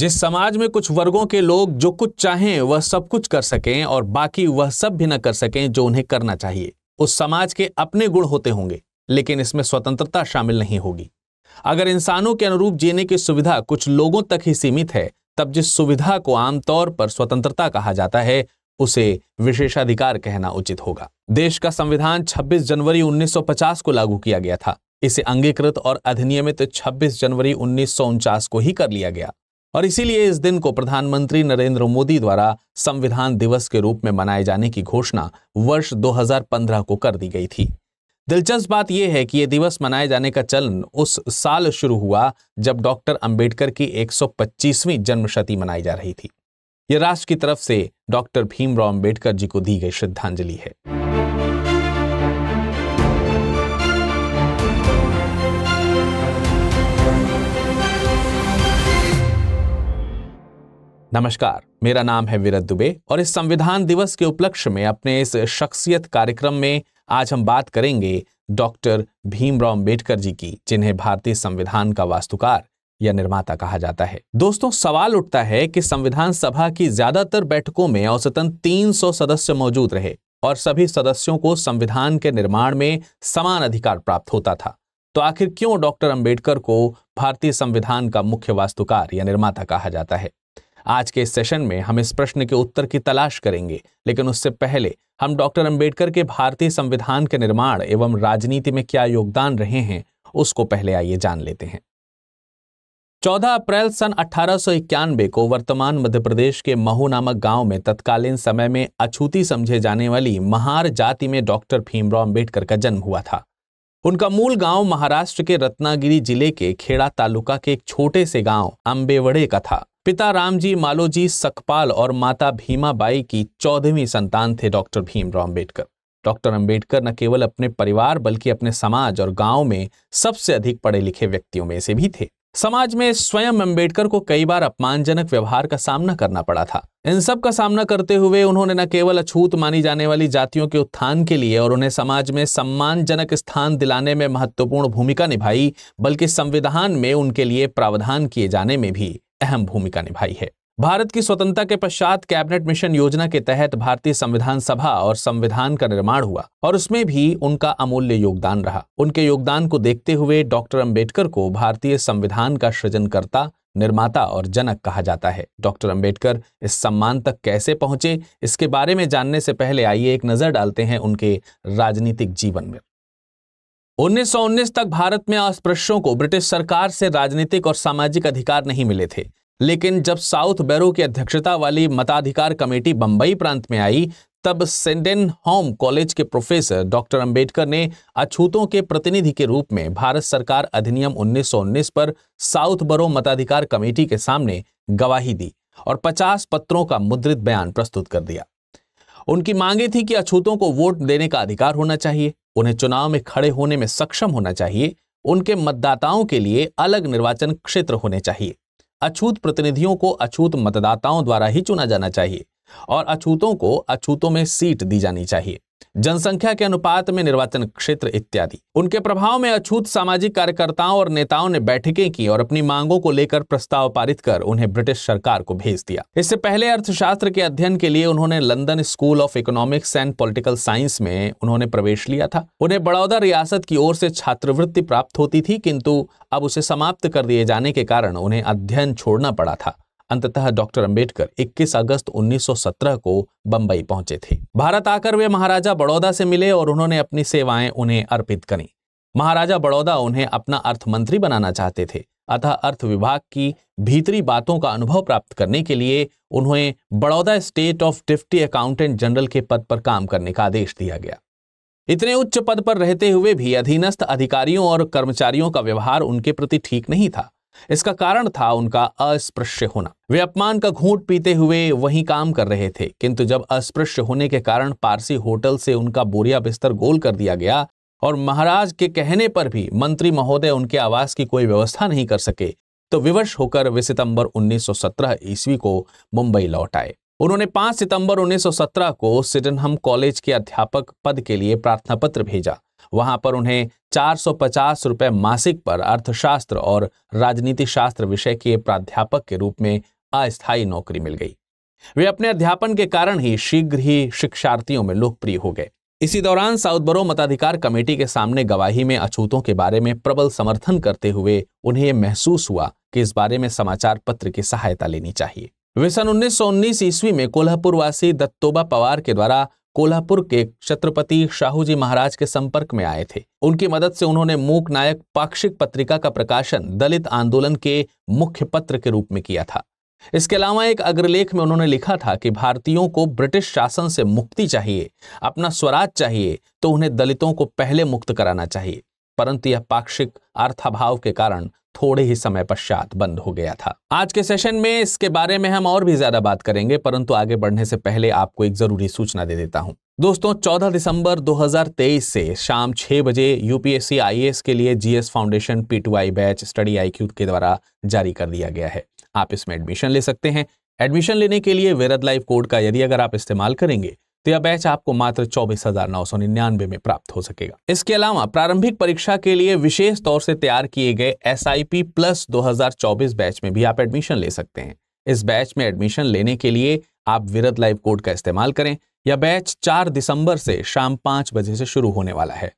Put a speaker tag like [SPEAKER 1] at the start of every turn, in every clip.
[SPEAKER 1] जिस समाज में कुछ वर्गों के लोग जो कुछ चाहें वह सब कुछ कर सकें और बाकी वह सब भी न कर सकें जो उन्हें करना चाहिए उस समाज के अपने गुण होते होंगे लेकिन इसमें स्वतंत्रता शामिल नहीं होगी अगर इंसानों के अनुरूप जीने की सुविधा कुछ लोगों तक ही सीमित है तब जिस सुविधा को आमतौर पर स्वतंत्रता कहा जाता है उसे विशेषाधिकार कहना उचित होगा देश का संविधान 26 जनवरी 1950 को लागू किया गया था इसे अंगीकृत और अधिनियमित 26 जनवरी उन्नीस को ही कर लिया गया और इसीलिए इस दिन को प्रधानमंत्री नरेंद्र मोदी द्वारा संविधान दिवस के रूप में मनाए जाने की घोषणा वर्ष 2015 को कर दी गई थी दिलचस्प बात यह है कि यह दिवस मनाए जाने का चलन उस साल शुरू हुआ जब डॉक्टर अंबेडकर की 125वीं जन्मशती मनाई जा रही थी यह राष्ट्र की तरफ से डॉक्टर भीमराव अंबेडकर जी को दी गई श्रद्धांजलि है नमस्कार मेरा नाम है वीरत दुबे और इस संविधान दिवस के उपलक्ष्य में अपने इस शख्सियत कार्यक्रम में आज हम बात करेंगे डॉक्टर भीमराव अम्बेडकर जी की जिन्हें भारतीय संविधान का वास्तुकार या निर्माता कहा जाता है दोस्तों सवाल उठता है कि संविधान सभा की ज्यादातर बैठकों में औसतन 300 सदस्य मौजूद रहे और सभी सदस्यों को संविधान के निर्माण में समान अधिकार प्राप्त होता था तो आखिर क्यों डॉक्टर अंबेडकर को भारतीय संविधान का मुख्य वास्तुकार या निर्माता कहा जाता है आज के इस सेशन में हम इस प्रश्न के उत्तर की तलाश करेंगे लेकिन उससे पहले हम डॉक्टर अंबेडकर के भारतीय संविधान के निर्माण एवं राजनीति में क्या योगदान रहे हैं उसको पहले आइए जान लेते हैं 14 अप्रैल सन अठारह को वर्तमान मध्य प्रदेश के महू नामक गांव में तत्कालीन समय में अछूती समझे जाने वाली महार जाति में डॉक्टर भीमराव अंबेडकर का जन्म हुआ था उनका मूल गांव महाराष्ट्र के रत्नागिरी जिले के खेड़ा तालुका के एक छोटे से गांव अंबेवड़े का था पिता रामजी मालोजी सकपाल और माता भीमाबाई की चौदहवीं संतान थे डॉक्टर भीमराव अंबेडकर डॉक्टर अंबेडकर न केवल अपने परिवार बल्कि अपने समाज और गांव में सबसे अधिक पढ़े लिखे व्यक्तियों में से भी थे समाज में स्वयं अंबेडकर को कई बार अपमानजनक व्यवहार का सामना करना पड़ा था इन सब का सामना करते हुए उन्होंने न केवल अछूत मानी जाने वाली जातियों के उत्थान के लिए और उन्हें समाज में सम्मानजनक स्थान दिलाने में महत्वपूर्ण भूमिका निभाई बल्कि संविधान में उनके लिए प्रावधान किए जाने में भी अहम भूमिका निभाई है भारत की स्वतंत्रता के पश्चात कैबिनेट मिशन योजना के तहत भारतीय संविधान सभा और संविधान का निर्माण हुआ और उसमें भी उनका अमूल्य योगदान रहा उनके योगदान को देखते हुए डॉक्टर अंबेडकर को भारतीय संविधान का सृजनकर्ता निर्माता और जनक कहा जाता है डॉक्टर अंबेडकर इस सम्मान तक कैसे पहुंचे इसके बारे में जानने से पहले आइए एक नजर डालते हैं उनके राजनीतिक जीवन में उन्नीस तक भारत में अस्पृश्यों को ब्रिटिश सरकार से राजनीतिक और सामाजिक अधिकार नहीं मिले थे लेकिन जब साउथ बैरो की अध्यक्षता वाली मताधिकार कमेटी बंबई प्रांत में आई तब सेंडेन होम कॉलेज के प्रोफेसर डॉक्टर अंबेडकर ने अछूतों के प्रतिनिधि के रूप में भारत सरकार अधिनियम 1919 पर साउथ बरो मताधिकार कमेटी के सामने गवाही दी और 50 पत्रों का मुद्रित बयान प्रस्तुत कर दिया उनकी मांगे थी कि अछूतों को वोट देने का अधिकार होना चाहिए उन्हें चुनाव में खड़े होने में सक्षम होना चाहिए उनके मतदाताओं के लिए अलग निर्वाचन क्षेत्र होने चाहिए अछूत प्रतिनिधियों को अछूत मतदाताओं द्वारा ही चुना जाना चाहिए और अछूतों को अछूतों में सीट दी जानी चाहिए जनसंख्या के अनुपात में निर्वाचन क्षेत्र इत्यादि उनके प्रभाव में अछूत सामाजिक कार्यकर्ताओं और नेताओं ने बैठकें की और अपनी मांगों को लेकर प्रस्ताव पारित कर उन्हें ब्रिटिश सरकार को भेज दिया इससे पहले अर्थशास्त्र के अध्ययन के लिए उन्होंने London School of Economics and Political Science में उन्होंने प्रवेश लिया था उन्हें बड़ौदा रियासत की ओर से छात्रवृत्ति प्राप्त होती थी किंतु अब उसे समाप्त कर दिए जाने के कारण उन्हें अध्ययन छोड़ना पड़ा था अंततः डॉक्टर अंबेडकर 21 अगस्त 1917 को बंबई पहुंचे थे भारत आकर वे महाराजा बड़ौदा से मिले और उन्होंने अपनी सेवाएं उन्हें अर्पित करी महाराजा बड़ौदा उन्हें अपना अर्थ मंत्री बनाना चाहते थे अतः अर्थ विभाग की भीतरी बातों का अनुभव प्राप्त करने के लिए उन्हें Baroda state of deputy accountant general के पद पर काम करने का आदेश दिया गया इतने उच्च पद पर रहते हुए भी अधीनस्थ अधिकारियों और कर्मचारियों का व्यवहार उनके प्रति ठीक नहीं था इसका कारण था उनका अस्पृश्य होना वे अपमान का घूंट पीते हुए वहीं काम कर रहे थे किंतु जब अस्पृश्य होने के कारण पारसी होटल से उनका बोरिया बिस्तर गोल कर दिया गया और महाराज के कहने पर भी मंत्री महोदय उनके आवास की कोई व्यवस्था नहीं कर सके तो विवश होकर वे सितंबर 1917 ईस्वी को मुंबई लौट आए उन्होंने 5 सितंबर 1917 को सिडनहम कॉलेज के अध्यापक पद के लिए प्रार्थना पत्र भेजा वहां पर उन्हें 450 रुपए मासिक पर अर्थशास्त्र और राजनीति शास्त्र विषय के प्राध्यापक के रूप में अस्थायी नौकरी मिल गई वे अपने अध्यापन के कारण ही शीघ्र ही शिक्षार्थियों में लोकप्रिय हो गए इसी दौरान साउथ बरो मताधिकार कमेटी के सामने गवाही में अछूतों के बारे में प्रबल समर्थन करते हुए उन्हें यह महसूस हुआ कि इस बारे में समाचार पत्र की सहायता लेनी चाहिए वे सन उन्नीस ईस्वी में कोल्हापुरवासी दत्तोबा पवार के द्वारा कोल्हापुर के छत्रपति शाहू जी महाराज के संपर्क में आए थे उनकी मदद से उन्होंने मूक नायक पाक्षिक पत्रिका का प्रकाशन दलित आंदोलन के मुख्य पत्र के रूप में किया था इसके अलावा एक अग्रलेख में उन्होंने लिखा था कि भारतीयों को ब्रिटिश शासन से मुक्ति चाहिए अपना स्वराज चाहिए तो उन्हें दलितों को पहले मुक्त कराना चाहिए परंतु यह पाक्षिक अर्थाभाव के कारण थोड़े ही समय पश्चात बंद हो गया था आज के सेशन में इसके बारे में हम और भी ज्यादा बात करेंगे परंतु आगे बढ़ने से पहले आपको एक जरूरी सूचना दे देता हूं दोस्तों 14 दिसंबर 2023 से शाम 6 बजे यूपीएससी आईएएस के लिए GS foundation P two I batch study IQ के द्वारा जारी कर दिया गया है आप इसमें एडमिशन ले सकते हैं एडमिशन लेने के लिए वेरद लाइफ कोड का यदि अगर आप इस्तेमाल करेंगे तो यह बैच आपको मात्र चौबीस हजार नौ सौ निन्यानवे में प्राप्त हो सकेगा इसके अलावा प्रारंभिक परीक्षा के लिए विशेष तौर से तैयार किए गए एस आई पी प्लस दो हजार चौबीस बैच में भी आप एडमिशन ले सकते हैं इस बैच में एडमिशन लेने के लिए आप विरद लाइव कोड का इस्तेमाल करें यह बैच चार दिसंबर से शाम पांच बजे से शुरू होने वाला है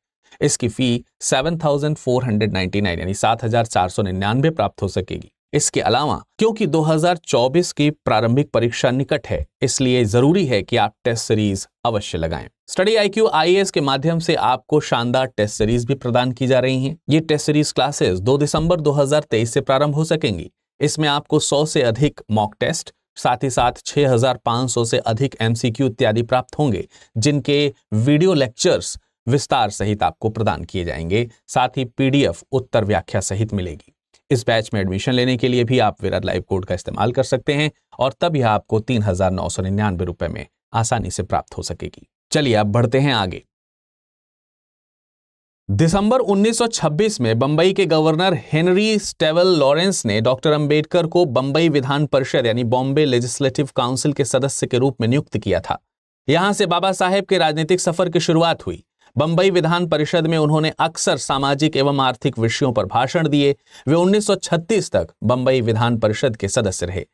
[SPEAKER 1] इसकी fee seven thousand four hundred ninety nine यानी सात हजार चार सौ निन्यानवे प्राप्त हो सकेगी इसके अलावा क्योंकि 2024 की प्रारंभिक परीक्षा निकट है इसलिए जरूरी है कि आप टेस्ट सीरीज अवश्य लगाएं स्टडी आई क्यू के माध्यम से आपको शानदार टेस्ट सीरीज भी प्रदान की जा रही हैं ये टेस्ट सीरीज क्लासेस 2 दिसंबर 2023 से प्रारंभ हो सकेंगी इसमें आपको 100 से अधिक मॉक टेस्ट साथ ही साथ 6,500 से अधिक एमसीक्यू इत्यादि प्राप्त होंगे जिनके वीडियो लेक्चर्स विस्तार सहित आपको प्रदान किए जाएंगे साथ ही पीडीएफ उत्तर व्याख्या सहित मिलेगी इस बैच में एडमिशन लेने के लिए भी आप विराट लाइव कोड का इस्तेमाल कर सकते हैं और तब यह आपको तीन हजार नौ सौ निन्यानवे रुपए में आसानी से प्राप्त हो सकेगी चलिए अब बढ़ते हैं आगे दिसंबर 1926 में बंबई के गवर्नर हेनरी स्टेवल लॉरेंस ने डॉक्टर अंबेडकर को बंबई विधान परिषद यानी बॉम्बे लेजिस्लेटिव काउंसिल के सदस्य के रूप में नियुक्त किया था यहां से बाबा साहेब के राजनीतिक सफर की शुरुआत हुई बंबई विधान परिषद में उन्होंने अक्सर सामाजिक एवं आर्थिक विषयों पर भाषण दिए वे 1936 तक बंबई विधान परिषद के सदस्य रहे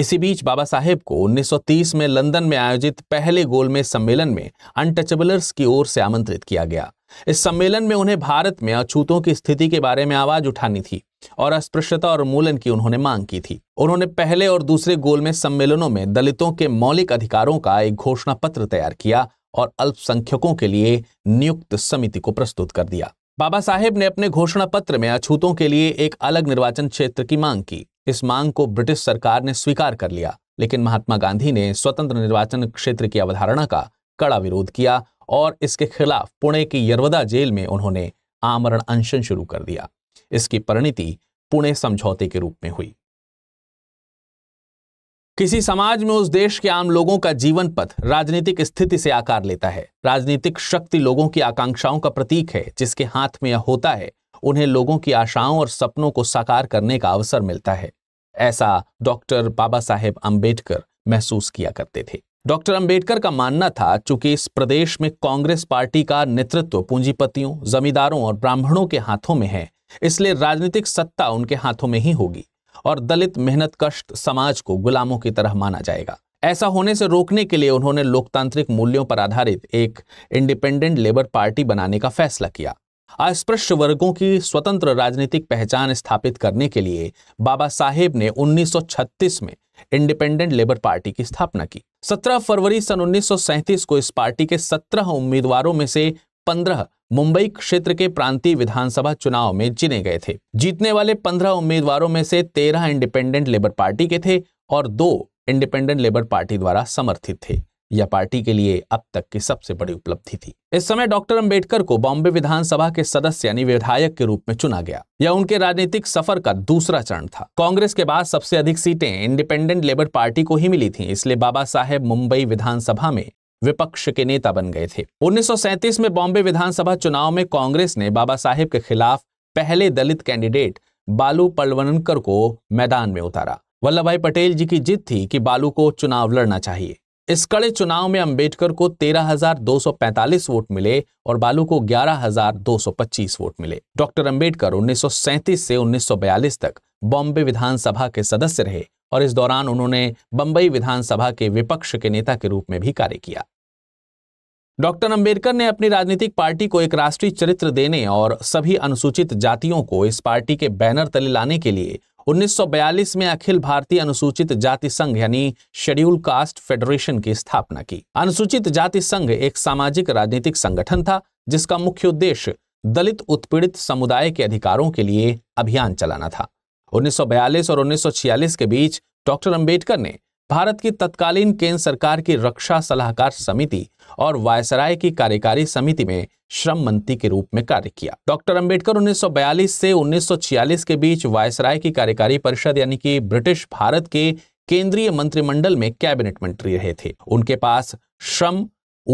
[SPEAKER 1] इसी बीच बाबा साहेब को 1930 में लंदन में आयोजित पहले गोलमेज सम्मेलन में अनटचेबलर्स की ओर से आमंत्रित किया गया इस सम्मेलन में उन्हें भारत में अछूतों की स्थिति के बारे में आवाज उठानी थी और अस्पृश्यता और मूलन की उन्होंने मांग की थी उन्होंने पहले और दूसरे गोलमेज सम्मेलनों में दलितों के मौलिक अधिकारों का एक घोषणा पत्र तैयार किया और अल्पसंख्यकों के लिए नियुक्त समिति को प्रस्तुत कर दिया बाबा साहेब ने अपने घोषणा पत्र में अछूतों के लिए एक अलग निर्वाचन क्षेत्र की मांग की इस मांग को ब्रिटिश सरकार ने स्वीकार कर लिया लेकिन महात्मा गांधी ने स्वतंत्र निर्वाचन क्षेत्र की अवधारणा का कड़ा विरोध किया और इसके खिलाफ पुणे की यरवदा जेल में उन्होंने आमरण अनशन शुरू कर दिया इसकी परिणति पुणे समझौते के रूप में हुई किसी समाज में उस देश के आम लोगों का जीवन पथ राजनीतिक स्थिति से आकार लेता है राजनीतिक शक्ति लोगों की आकांक्षाओं का प्रतीक है जिसके हाथ में यह होता है उन्हें लोगों की आशाओं और सपनों को साकार करने का अवसर मिलता है ऐसा डॉक्टर बाबा साहेब अम्बेडकर महसूस किया करते थे डॉक्टर अंबेडकर का मानना था चूंकि इस प्रदेश में कांग्रेस पार्टी का नेतृत्व पूंजीपतियों जमींदारों और ब्राह्मणों के हाथों में है इसलिए राजनीतिक सत्ता उनके हाथों में ही होगी और दलित मेहनत कष्ट समाज को गुलामों की तरह माना जाएगा ऐसा होने से रोकने के लिए उन्होंने लोकतांत्रिक मूल्यों पर आधारित एक इंडिपेंडेंट लेबर पार्टी बनाने का फैसला किया अस्पृश्य वर्गों की स्वतंत्र राजनीतिक पहचान स्थापित करने के लिए बाबा साहेब ने 1936 में इंडिपेंडेंट लेबर पार्टी की स्थापना की 17 फरवरी सन 1937 को इस पार्टी के 17 उम्मीदवारों में से 15 मुंबई क्षेत्र के प्रांतीय विधानसभा चुनाव में चिने गए थे जीतने वाले पंद्रह उम्मीदवारों में से तेरह इंडिपेंडेंट लेबर पार्टी के थे और दो इंडिपेंडेंट लेबर पार्टी द्वारा समर्थित थे यह पार्टी के लिए अब तक की सबसे बड़ी उपलब्धि थी इस समय डॉक्टर अंबेडकर को बॉम्बे विधानसभा के सदस्य यानी विधायक के रूप में चुना गया यह उनके राजनीतिक सफर का दूसरा चरण था कांग्रेस के बाद सबसे अधिक सीटें इंडिपेंडेंट लेबर पार्टी को ही मिली थी इसलिए बाबा साहेब मुंबई विधानसभा में विपक्ष के नेता बन गए थे 1937 में बॉम्बे विधानसभा चुनाव में कांग्रेस ने बाबा साहेब के खिलाफ पहले दलित कैंडिडेट बालू पलवनकर को मैदान में उतारा वल्लभ भाई पटेल जी की जीत थी कि बालू को चुनाव लड़ना चाहिए इस कड़े चुनाव में अंबेडकर को 13,245 वोट मिले और बालू को 11,225 वोट मिले डॉक्टर अंबेडकर 1937 से 1942 तक बॉम्बे विधानसभा के सदस्य रहे और इस दौरान उन्होंने बंबई विधानसभा के विपक्ष के नेता के रूप में भी कार्य किया डॉक्टर अंबेडकर ने अपनी राजनीतिक पार्टी को एक राष्ट्रीय चरित्र देने और सभी अनुसूचित जातियों को इस पार्टी के बैनर तले लाने के लिए 1942 में अखिल भारतीय अनुसूचित जाति संघ यानी शेड्यूल कास्ट फेडरेशन की स्थापना की अनुसूचित जाति संघ एक सामाजिक राजनीतिक संगठन था जिसका मुख्य उद्देश्य दलित उत्पीड़ित समुदाय के अधिकारों के लिए अभियान चलाना था 1942 और 1946 के बीच डॉक्टर अंबेडकर ने भारत की तत्कालीन केंद्र सरकार की रक्षा सलाहकार समिति और वायसराय की कार्यकारी समिति में श्रम मंत्री के रूप में कार्य किया डॉक्टर अंबेडकर 1942 से 1946 के बीच वायसराय की कार्यकारी परिषद यानी कि ब्रिटिश भारत के केंद्रीय मंत्रिमंडल में कैबिनेट मंत्री रहे थे उनके पास श्रम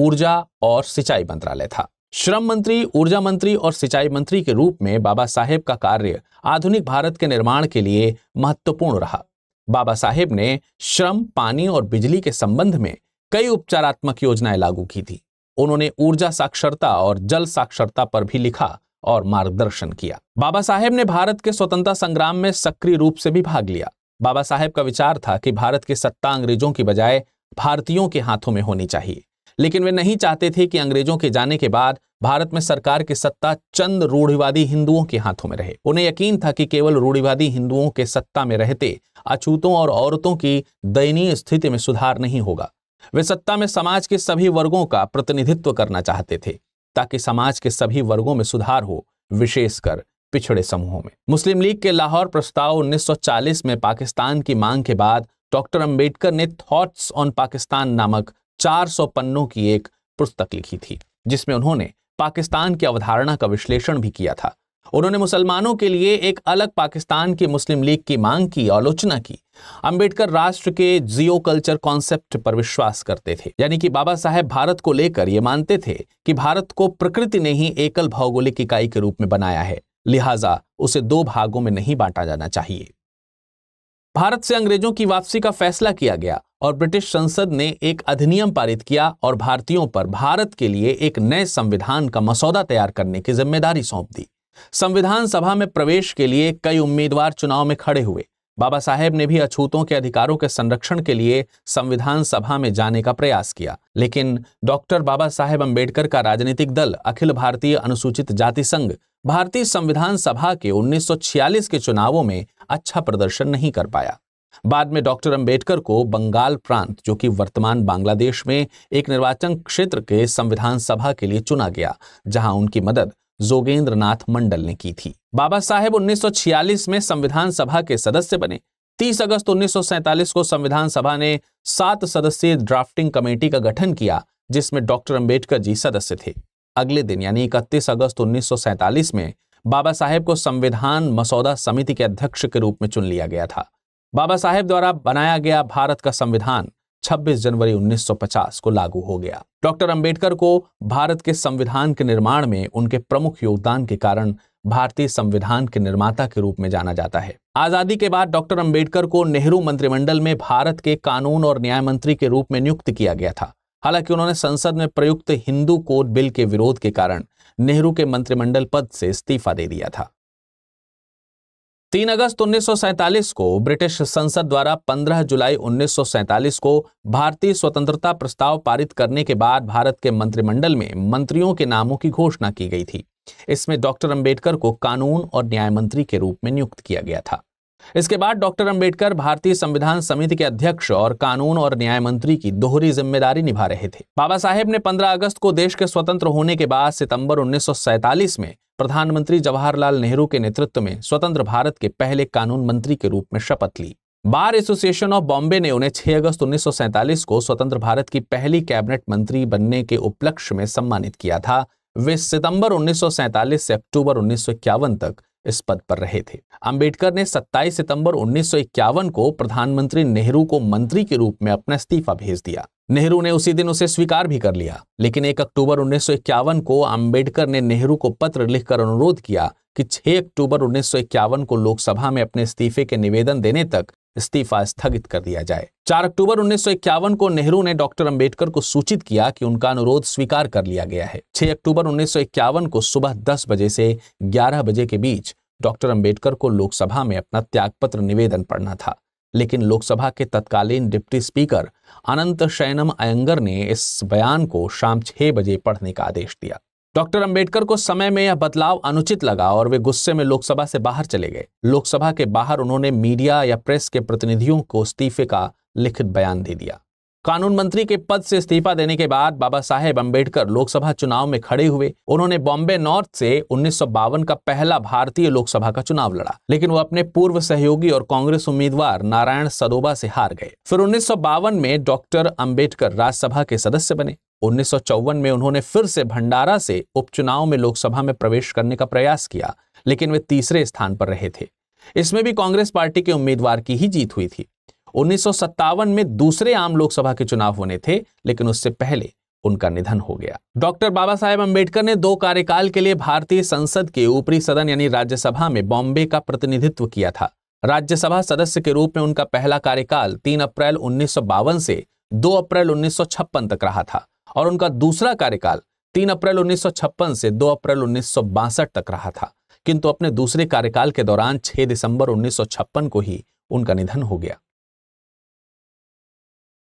[SPEAKER 1] ऊर्जा और सिंचाई मंत्रालय था श्रम मंत्री ऊर्जा मंत्री और सिंचाई मंत्री के रूप में बाबा साहेब का कार्य आधुनिक भारत के निर्माण के लिए महत्वपूर्ण रहा बाबा साहेब ने श्रम पानी और बिजली के संबंध में कई उपचारात्मक योजनाएं लागू की थी उन्होंने ऊर्जा साक्षरता और जल साक्षरता पर भी लिखा और मार्गदर्शन किया बाबा साहेब ने भारत के स्वतंत्रता संग्राम में सक्रिय रूप से भी भाग लिया बाबा साहेब का विचार था कि भारत की सत्ता अंग्रेजों की बजाय भारतीयों के हाथों में होनी चाहिए लेकिन वे नहीं चाहते थे कि अंग्रेजों के जाने के बाद भारत में सरकार की सत्ता चंद रूढ़िवादी हिंदुओं के हाथों में रहे उन्हें यकीन था कि केवल रूढ़िवादी हिंदुओं के सत्ता में रहते अछूतों और औरतों की दयनीय स्थिति में सुधार नहीं होगा वे सत्ता में समाज के सभी वर्गों का प्रतिनिधित्व करना चाहते थे ताकि समाज के सभी वर्गों में सुधार हो विशेषकर पिछड़े समूहों में मुस्लिम लीग के लाहौर प्रस्ताव 1940 में पाकिस्तान की मांग के बाद डॉक्टर अंबेडकर ने थॉट्स ऑन पाकिस्तान नामक 400 पन्नों की एक पुस्तक लिखी थी जिसमें उन्होंने पाकिस्तान की अवधारणा का विश्लेषण भी किया था उन्होंने मुसलमानों के लिए एक अलग पाकिस्तान की मुस्लिम लीग की मांग की आलोचना की अंबेडकर राष्ट्र के जियो कल्चर कॉन्सेप्ट पर विश्वास करते थे यानी कि बाबा साहेब भारत को लेकर ये मानते थे कि भारत को प्रकृति ने ही एकल भौगोलिक इकाई के रूप में बनाया है लिहाजा उसे दो भागों में नहीं बांटा जाना चाहिए भारत से अंग्रेजों की वापसी का फैसला किया गया और ब्रिटिश संसद ने एक अधिनियम पारित किया और भारतीयों पर भारत के लिए एक नए संविधान का मसौदा तैयार करने की जिम्मेदारी सौंप दी संविधान सभा में प्रवेश के लिए कई उम्मीदवार चुनाव में खड़े हुए बाबा साहेब ने भी अछूतों के अधिकारों के संरक्षण के लिए संविधान सभा में जाने का प्रयास किया लेकिन डॉक्टर बाबा साहेब अम्बेडकर का राजनीतिक दल अखिल भारतीय अनुसूचित जाति संघ भारतीय संविधान सभा के 1946 के चुनावों में अच्छा प्रदर्शन नहीं कर पाया बाद में डॉक्टर अंबेडकर को बंगाल प्रांत जो कि वर्तमान बांग्लादेश में एक निर्वाचन क्षेत्र के संविधान सभा के लिए चुना गया जहां उनकी मदद जोगेंद्र मंडल ने की थी बाबा साहेब 1946 में संविधान सभा के सदस्य बने 30 अगस्त 1947 को संविधान सभा ने सात सदस्यीय ड्राफ्टिंग कमेटी का गठन किया जिसमें डॉक्टर अंबेडकर जी सदस्य थे अगले दिन यानी इकतीस अगस्त 1947 में बाबा साहेब को संविधान मसौदा समिति के अध्यक्ष के रूप में चुन लिया गया था बाबा साहेब द्वारा बनाया गया भारत का संविधान 26 जनवरी 1950 को लागू हो गया डॉक्टर अंबेडकर को भारत के संविधान के निर्माण में उनके प्रमुख योगदान के कारण भारतीय संविधान के निर्माता के रूप में जाना जाता है आजादी के बाद डॉक्टर अंबेडकर को नेहरू मंत्रिमंडल में भारत के कानून और न्याय मंत्री के रूप में नियुक्त किया गया था हालांकि उन्होंने संसद में प्रयुक्त हिंदू कोड बिल के विरोध के कारण नेहरू के मंत्रिमंडल पद से इस्तीफा दे दिया था 3 अगस्त 1947 को ब्रिटिश संसद द्वारा 15 जुलाई 1947 को भारतीय स्वतंत्रता प्रस्ताव पारित करने के बाद भारत के मंत्रिमंडल में मंत्रियों के नामों की घोषणा की गई थी इसमें डॉक्टर अंबेडकर को कानून और न्याय मंत्री के रूप में नियुक्त किया गया था इसके बाद डॉक्टर अंबेडकर भारतीय संविधान समिति के अध्यक्ष और कानून और न्याय मंत्री की दोहरी जिम्मेदारी निभा रहे थे बाबा साहेब ने 15 अगस्त को देश के स्वतंत्र होने के बाद सितंबर 1947 में प्रधानमंत्री जवाहरलाल नेहरू के नेतृत्व में स्वतंत्र भारत के पहले कानून मंत्री के रूप में शपथ ली बार एसोसिएशन ऑफ बॉम्बे ने उन्हें 6 अगस्त 1947 को स्वतंत्र भारत की पहली कैबिनेट मंत्री बनने के उपलक्ष्य में सम्मानित किया था वे सितंबर 1947 से अक्टूबर उन्नीस तक इस पद पर रहे थे अंबेडकर ने 27 सितंबर 1951 को प्रधानमंत्री नेहरू को मंत्री के रूप में अपना इस्तीफा भेज दिया नेहरू ने उसी दिन उसे स्वीकार भी कर लिया लेकिन 1 अक्टूबर उन्नीस को अंबेडकर ने नेहरू को पत्र लिखकर अनुरोध किया कि 6 अक्टूबर उन्नीस को लोकसभा में अपने इस्तीफे के निवेदन देने तक इस्तीफा स्थगित कर दिया जाए 4 अक्टूबर उन्नीस को नेहरू ने डॉक्टर अंबेडकर को सूचित किया कि उनका अनुरोध स्वीकार कर लिया गया है छह अक्टूबर उन्नीस को सुबह दस बजे से ग्यारह बजे के बीच डॉक्टर अंबेडकर को लोकसभा में अपना त्यागपत्र निवेदन पढ़ना था लेकिन लोकसभा के तत्कालीन deputy speaker Ananthasayanam Ayyangar ने इस बयान को शाम छह बजे पढ़ने का आदेश दिया डॉक्टर अंबेडकर को समय में यह बदलाव अनुचित लगा और वे गुस्से में लोकसभा से बाहर चले गए लोकसभा के बाहर उन्होंने मीडिया या प्रेस के प्रतिनिधियों को इस्तीफे का लिखित बयान दे दिया कानून मंत्री के पद से इस्तीफा देने के बाद बाबा साहेब अम्बेडकर लोकसभा चुनाव में खड़े हुए उन्होंने बॉम्बे नॉर्थ से उन्नीस का पहला भारतीय लोकसभा का चुनाव लड़ा लेकिन वो अपने पूर्व सहयोगी और कांग्रेस उम्मीदवार नारायण सदोबा से हार गए फिर उन्नीस में डॉक्टर अम्बेडकर राज्यसभा के सदस्य बने उन्नीस में उन्होंने फिर से भंडारा से उपचुनाव में लोकसभा में प्रवेश करने का प्रयास किया लेकिन वे तीसरे स्थान पर रहे थे इसमें भी कांग्रेस पार्टी के उम्मीदवार की ही जीत हुई थी उन्नीस में दूसरे आम लोकसभा के चुनाव होने थे लेकिन उससे पहले उनका निधन हो गया डॉक्टर बाबा साहेब अम्बेडकर ने दो कार्यकाल के लिए भारतीय संसद के ऊपरी सदन यानी राज्यसभा में बॉम्बे का प्रतिनिधित्व किया था राज्यसभा सदस्य के रूप में उनका पहला कार्यकाल 3 अप्रैल उन्नीस से 2 अप्रैल उन्नीस तक रहा था और उनका दूसरा कार्यकाल 3 अप्रैल उन्नीस से 2 अप्रैल उन्नीस तक रहा था किंतु अपने दूसरे कार्यकाल के दौरान 6 दिसंबर उन्नीस को ही उनका निधन हो गया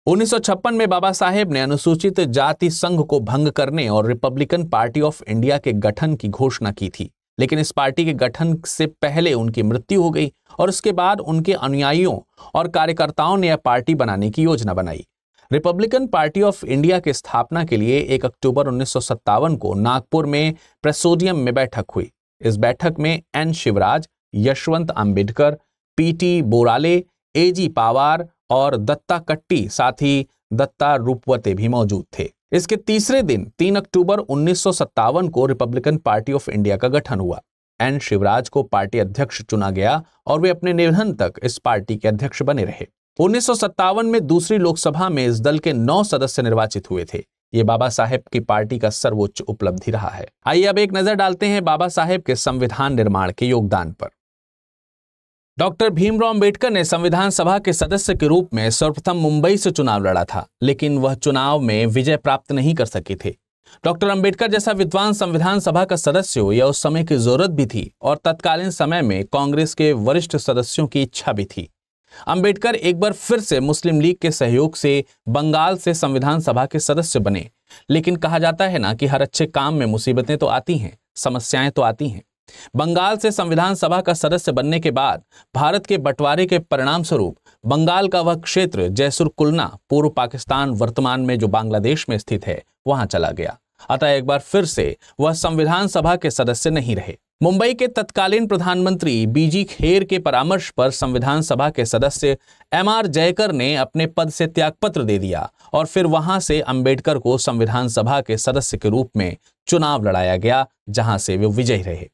[SPEAKER 1] 1956 में बाबा साहेब ने अनुसूचित जाति संघ को भंग करने और रिपब्लिकन पार्टी ऑफ इंडिया के गठन की घोषणा की थी लेकिन इस पार्टी के गठन से पहले उनकी मृत्यु हो गई और उसके बाद उनके अनुयायियों और कार्यकर्ताओं ने यह पार्टी बनाने की योजना बनाई रिपब्लिकन पार्टी ऑफ इंडिया की स्थापना के लिए 1 अक्टूबर उन्नीस को नागपुर में प्रेसोडियम में बैठक हुई इस बैठक में N Shivraj Yashwant Ambedkar P T Borale A G Pawar और दत्ता कट्टी साथ ही दत्ता रूपवते भी मौजूद थे इसके तीसरे दिन 3 अक्टूबर उन्नीस को रिपब्लिकन पार्टी ऑफ इंडिया का गठन हुआ एन शिवराज को पार्टी अध्यक्ष चुना गया और वे अपने निधन तक इस पार्टी के अध्यक्ष बने रहे उन्नीस में दूसरी लोकसभा में इस दल के नौ सदस्य निर्वाचित हुए थे ये बाबा साहेब की पार्टी का सर्वोच्च उपलब्धि रहा है आइए अब एक नजर डालते हैं बाबा साहेब के संविधान निर्माण के योगदान पर डॉक्टर भीमराव अम्बेडकर ने संविधान सभा के सदस्य के रूप में सर्वप्रथम मुंबई से चुनाव लड़ा था लेकिन वह चुनाव में विजय प्राप्त नहीं कर सके थे डॉक्टर अंबेडकर जैसा विद्वान संविधान सभा का सदस्य हो यह उस समय की जरूरत भी थी और तत्कालीन समय में कांग्रेस के वरिष्ठ सदस्यों की इच्छा भी थी अंबेडकर एक बार फिर से मुस्लिम लीग के सहयोग से बंगाल से संविधान सभा के सदस्य बने लेकिन कहा जाता है ना कि हर अच्छे काम में मुसीबतें तो आती हैं समस्याएं तो आती हैं बंगाल से संविधान सभा का सदस्य बनने के बाद भारत के बंटवारे के परिणाम स्वरूप बंगाल का वह क्षेत्र जयसुर कुलना पूर्व पाकिस्तान वर्तमान में जो बांग्लादेश में स्थित है वहां चला गया अतः एक बार फिर से वह संविधान सभा के सदस्य नहीं रहे मुंबई के तत्कालीन प्रधानमंत्री बीजी खेर के परामर्श पर संविधान सभा के सदस्य एम आर जयकर ने अपने पद से त्यागपत्र दे दिया और फिर वहां से अंबेडकर को संविधान सभा के सदस्य के रूप में चुनाव लड़ाया गया जहां से वे विजयी रहे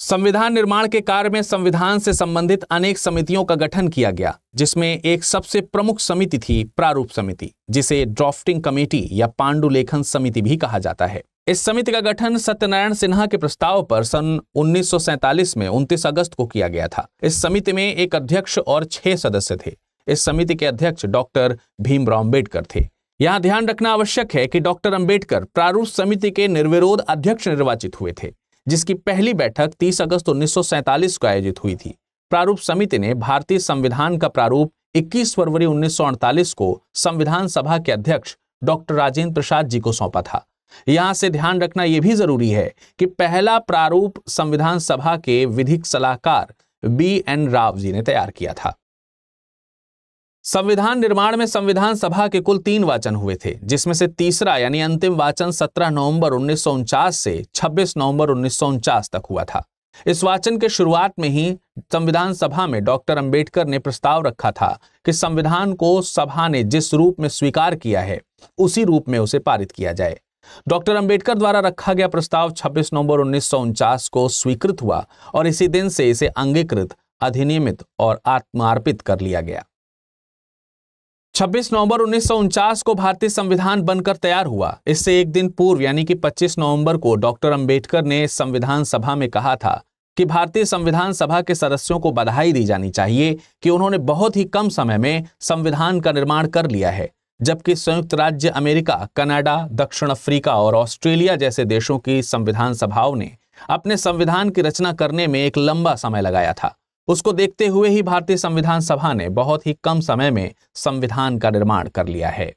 [SPEAKER 1] संविधान निर्माण के कार्य में संविधान से संबंधित अनेक समितियों का गठन किया गया जिसमें एक सबसे प्रमुख समिति थी प्रारूप समिति जिसे ड्राफ्टिंग कमेटी या पांडुलेखन समिति भी कहा जाता है इस समिति का गठन सत्यनारायण सिन्हा के प्रस्ताव पर सन 1947 में 29 अगस्त को किया गया था इस समिति में एक अध्यक्ष और छह सदस्य थे इस समिति के अध्यक्ष डॉक्टर भीमराव अम्बेडकर थे यहाँ ध्यान रखना आवश्यक है कि डॉक्टर अंबेडकर प्रारूप समिति के निर्विरोध अध्यक्ष निर्वाचित हुए थे जिसकी पहली बैठक 30 अगस्त उन्नीस को आयोजित हुई थी प्रारूप समिति ने भारतीय संविधान का प्रारूप 21 फरवरी उन्नीस को संविधान सभा के अध्यक्ष डॉक्टर राजेंद्र प्रसाद जी को सौंपा था यहां से ध्यान रखना यह भी जरूरी है कि पहला प्रारूप संविधान सभा के विधिक सलाहकार बी एन राव जी ने तैयार किया था संविधान निर्माण में संविधान सभा के कुल तीन वाचन हुए थे जिसमें से तीसरा यानी अंतिम वाचन 17 नवंबर उन्नीस से 26 नवंबर उन्नीस तक हुआ था इस वाचन के शुरुआत में ही संविधान सभा में डॉक्टर अंबेडकर ने प्रस्ताव रखा था कि संविधान को सभा ने जिस रूप में स्वीकार किया है उसी रूप में उसे पारित किया जाए डॉक्टर अंबेडकर द्वारा रखा गया प्रस्ताव 26 नवंबर उन्नीस को स्वीकृत हुआ और इसी दिन से इसे अंगीकृत अधिनियमित और आत्मार्पित कर लिया गया 26 नवंबर उन्नीस को भारतीय संविधान बनकर तैयार हुआ इससे एक दिन पूर्व यानी कि 25 नवंबर को डॉक्टर अंबेडकर ने संविधान सभा में कहा था कि भारतीय संविधान सभा के सदस्यों को बधाई दी जानी चाहिए कि उन्होंने बहुत ही कम समय में संविधान का निर्माण कर लिया है जबकि संयुक्त राज्य अमेरिका कनाडा दक्षिण अफ्रीका और ऑस्ट्रेलिया जैसे देशों की संविधान सभाओं ने अपने संविधान की रचना करने में एक लंबा समय लगाया था उसको देखते हुए ही भारतीय संविधान सभा ने बहुत ही कम समय में संविधान का निर्माण कर लिया है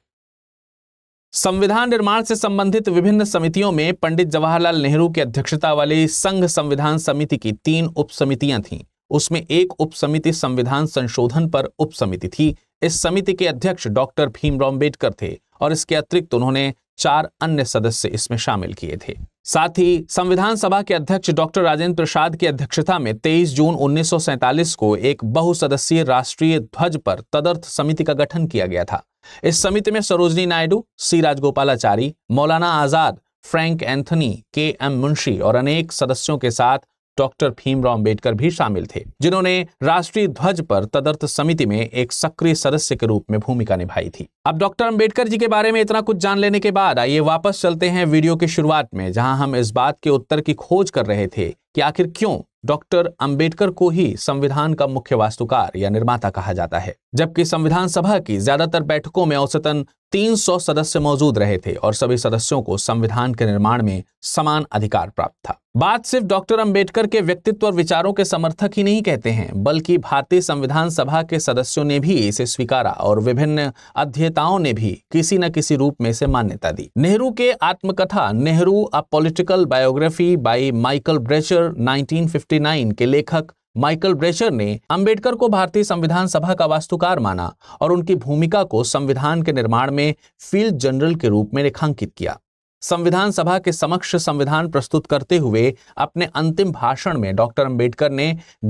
[SPEAKER 1] संविधान निर्माण से संबंधित विभिन्न समितियों में पंडित जवाहरलाल नेहरू की अध्यक्षता वाली संघ संविधान समिति की तीन उप समितियां थी उसमें एक उप समिति संविधान संशोधन पर उप समिति थी इस समिति के अध्यक्ष डॉक्टर भीमराव अम्बेडकर थे और इसके अतिरिक्त उन्होंने चार अन्य सदस्य इसमें शामिल किए थे साथ ही संविधान सभा के अध्यक्ष डॉक्टर राजेंद्र प्रसाद की अध्यक्षता में 23 जून 1947 को एक बहुसदस्यीय राष्ट्रीय ध्वज पर तदर्थ समिति का गठन किया गया था इस समिति में Sarojini Naidu C Rajagopalachari Maulana Azad Frank Anthony K M Munshi और अनेक सदस्यों के साथ डॉक्टर भीमराव अंबेडकर भी शामिल थे जिन्होंने राष्ट्रीय ध्वज पर तदर्थ समिति में एक सक्रिय सदस्य के रूप में भूमिका निभाई थी अब डॉक्टर अंबेडकर जी के बारे में इतना कुछ जान लेने के बाद आइए वापस चलते हैं वीडियो की शुरुआत में जहां हम इस बात के उत्तर की खोज कर रहे थे कि आखिर क्यों डॉक्टर अंबेडकर को ही संविधान का मुख्य वास्तुकार या निर्माता कहा जाता है जबकि संविधान सभा की ज्यादातर बैठकों में औसतन 300 सदस्य मौजूद रहे थे और सभी सदस्यों को संविधान के निर्माण में समान अधिकार प्राप्त था बात सिर्फ डॉक्टर अंबेडकर के व्यक्तित्व और विचारों के समर्थक ही नहीं कहते हैं बल्कि भारतीय संविधान सभा के सदस्यों ने भी इसे स्वीकारा और विभिन्न अध्येताओं ने भी किसी न किसी रूप में इसे मान्यता दी नेहरू के आत्मकथा Nehru a political biography by Michael Brecher 1959 के लेखक माइकल ब्रेचर ने अंबेडकर को भारतीय संविधान सभा का वास्तुकार माना और उनकी भूमिका को संविधान के निर्माण में फील्ड जनरल के रूप में रेखांकित किया संविधान सभा के समक्ष संविधान प्रस्तुत करते हुए अपने अंतिम भाषण में डॉक्टर अंबेडकर ने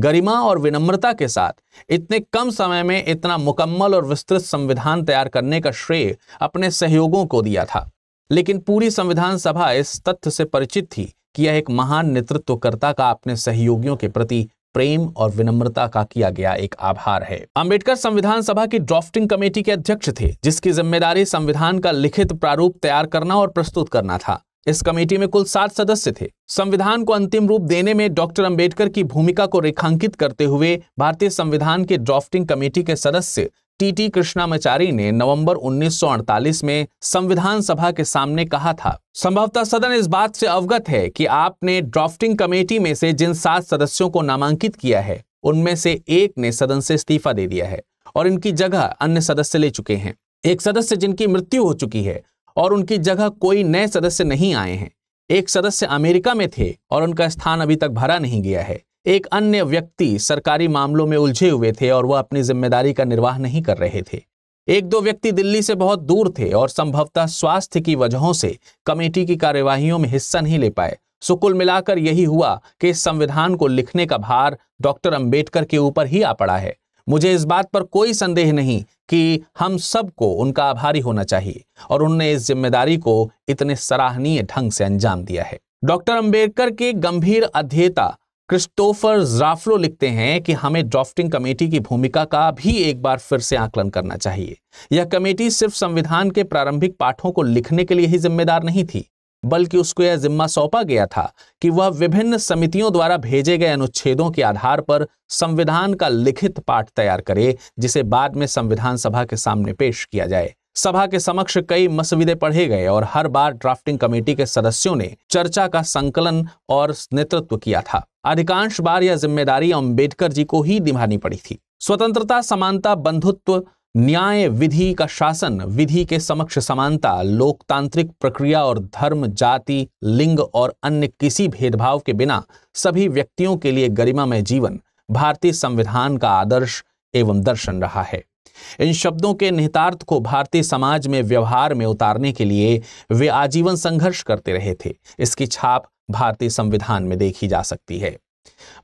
[SPEAKER 1] गरिमा और विनम्रता के साथ इतने कम समय में इतना मुकम्मल और विस्तृत संविधान तैयार करने का श्रेय अपने सहयोगों को दिया था लेकिन पूरी संविधान सभा इस तथ्य से परिचित थी कि यह एक महान नेतृत्वकर्ता का अपने सहयोगियों के प्रति प्रेम और विनम्रता का किया गया एक आभार है अंबेडकर संविधान सभा की ड्राफ्टिंग कमेटी के अध्यक्ष थे जिसकी जिम्मेदारी संविधान का लिखित प्रारूप तैयार करना और प्रस्तुत करना था इस कमेटी में कुल सात सदस्य थे संविधान को अंतिम रूप देने में डॉक्टर अंबेडकर की भूमिका को रेखांकित करते हुए भारतीय संविधान के ड्राफ्टिंग कमेटी के सदस्य टीटी कृष्णामचारी ने नवंबर 1948 में संविधान सभा के सामने कहा था संभवतः सदन इस बात से अवगत है कि आपने ड्राफ्टिंग कमेटी में से जिन सात सदस्यों को नामांकित किया है उनमें से एक ने सदन से इस्तीफा दे दिया है और इनकी जगह अन्य सदस्य ले चुके हैं एक सदस्य जिनकी मृत्यु हो चुकी है और उनकी जगह कोई नए सदस्य नहीं आए हैं एक सदस्य अमेरिका में थे और उनका स्थान अभी तक भरा नहीं गया है एक अन्य व्यक्ति सरकारी मामलों में उलझे हुए थे और वह अपनी जिम्मेदारी का निर्वाह नहीं कर रहे थे एक दो व्यक्ति दिल्ली से बहुत दूर थे और संभवतः स्वास्थ्य की वजहों से कमेटी की कार्यवाही में हिस्सा नहीं ले पाए सुकुल मिलाकर यही हुआ कि इस संविधान को लिखने का भार डॉक्टर अंबेडकर के ऊपर ही आ पड़ा है मुझे इस बात पर कोई संदेह नहीं कि हम सबको उनका आभारी होना चाहिए और उनने इस जिम्मेदारी को इतने सराहनीय ढंग से अंजाम दिया है डॉक्टर अंबेडकर के गंभीर अध्येता क्रिस्टोफर जाफलो लिखते हैं कि हमें ड्राफ्टिंग कमेटी की भूमिका का भी एक बार फिर से आकलन करना चाहिए यह कमेटी सिर्फ संविधान के प्रारंभिक पाठों को लिखने के लिए ही जिम्मेदार नहीं थी बल्कि उसको यह जिम्मा सौंपा गया था कि वह विभिन्न समितियों द्वारा भेजे गए अनुच्छेदों के आधार पर संविधान का लिखित पाठ तैयार करे जिसे बाद में संविधान सभा के सामने पेश किया जाए सभा के समक्ष कई मसविदे पढ़े गए और हर बार ड्राफ्टिंग कमेटी के सदस्यों ने चर्चा का संकलन और नेतृत्व किया था अधिकांश बार यह जिम्मेदारी अम्बेडकर जी को ही निभानी पड़ी थी स्वतंत्रता समानता बंधुत्व न्याय विधि का शासन विधि के समक्ष समानता लोकतांत्रिक प्रक्रिया और धर्म जाति लिंग और अन्य किसी भेदभाव के बिना सभी व्यक्तियों के लिए गरिमामय जीवन भारतीय संविधान का आदर्श एवं दर्शन रहा है इन शब्दों के निहितार्थ को भारतीय समाज में व्यवहार में उतारने के लिए वे आजीवन संघर्ष करते रहे थे इसकी छाप भारतीय संविधान में देखी जा सकती है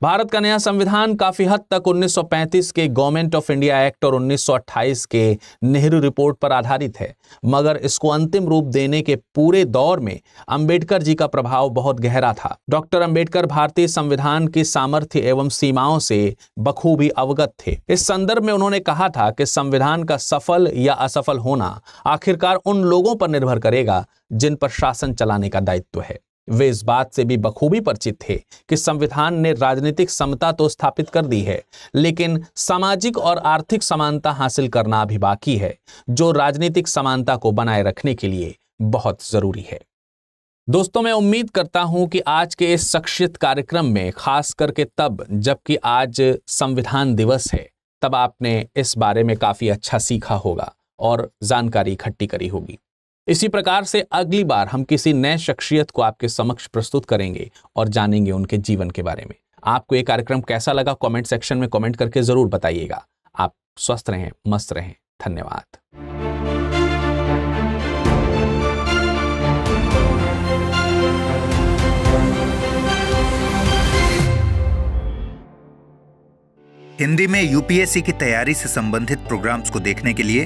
[SPEAKER 1] भारत का नया संविधान काफी हद तक 1935 के गवर्नमेंट ऑफ इंडिया एक्ट और 1928 के नेहरू रिपोर्ट पर आधारित है मगर इसको अंतिम रूप देने के पूरे दौर में अंबेडकर जी का प्रभाव बहुत गहरा था डॉक्टर अंबेडकर भारतीय संविधान की सामर्थ्य एवं सीमाओं से बखूबी अवगत थे इस संदर्भ में उन्होंने कहा था कि संविधान का सफल या असफल होना आखिरकार उन लोगों पर निर्भर करेगा जिन पर शासन चलाने का दायित्व है वे इस बात से भी बखूबी परिचित थे कि संविधान ने राजनीतिक समता तो स्थापित कर दी है लेकिन सामाजिक और आर्थिक समानता हासिल करना भी बाकी है जो राजनीतिक समानता को बनाए रखने के लिए बहुत जरूरी है दोस्तों मैं उम्मीद करता हूं कि आज के इस शख्सियत कार्यक्रम में खास करके तब जबकि आज संविधान दिवस है तब आपने इस बारे में काफ़ी अच्छा सीखा होगा और जानकारी इकट्ठी करी होगी इसी प्रकार से अगली बार हम किसी नए शख्सियत को आपके समक्ष प्रस्तुत करेंगे और जानेंगे उनके जीवन के बारे में आपको ये कार्यक्रम कैसा लगा कमेंट सेक्शन में कमेंट करके जरूर बताइएगा आप स्वस्थ रहें मस्त रहें धन्यवाद हिंदी में यूपीएससी की तैयारी से संबंधित प्रोग्राम्स को देखने के लिए